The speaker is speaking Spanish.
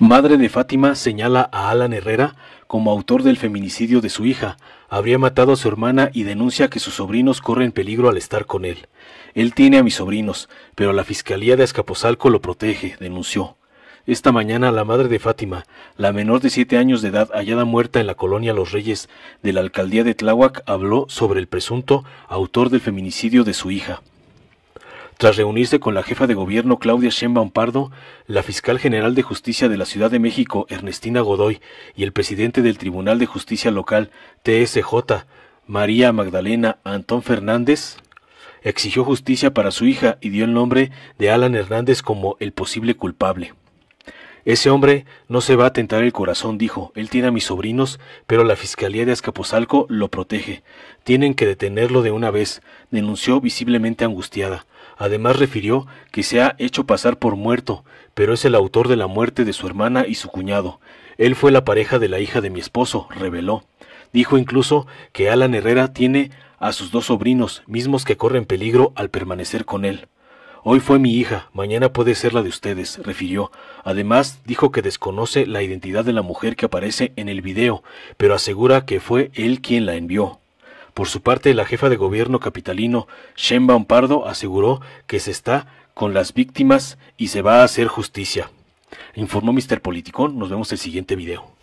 Madre de Fátima señala a Alan Herrera como autor del feminicidio de su hija, habría matado a su hermana y denuncia que sus sobrinos corren peligro al estar con él. Él tiene a mis sobrinos, pero la Fiscalía de Azcapotzalco lo protege, denunció. Esta mañana la madre de Fátima, la menor de siete años de edad hallada muerta en la colonia Los Reyes de la alcaldía de Tláhuac, habló sobre el presunto autor del feminicidio de su hija. Tras reunirse con la jefa de gobierno Claudia Sheinbaum Pardo, la fiscal general de justicia de la Ciudad de México Ernestina Godoy y el presidente del Tribunal de Justicia Local TSJ María Magdalena Antón Fernández exigió justicia para su hija y dio el nombre de Alan Hernández como el posible culpable. Ese hombre no se va a tentar el corazón, dijo. Él tiene a mis sobrinos, pero la Fiscalía de Azcapotzalco lo protege. Tienen que detenerlo de una vez, denunció visiblemente angustiada. Además refirió que se ha hecho pasar por muerto, pero es el autor de la muerte de su hermana y su cuñado. Él fue la pareja de la hija de mi esposo, reveló. Dijo incluso que Alan Herrera tiene a sus dos sobrinos, mismos que corren peligro al permanecer con él. Hoy fue mi hija, mañana puede ser la de ustedes, refirió. Además, dijo que desconoce la identidad de la mujer que aparece en el video, pero asegura que fue él quien la envió. Por su parte, la jefa de gobierno capitalino, Sheinbaum Pardo, aseguró que se está con las víctimas y se va a hacer justicia. Informó Mr. Politicón, nos vemos el siguiente video.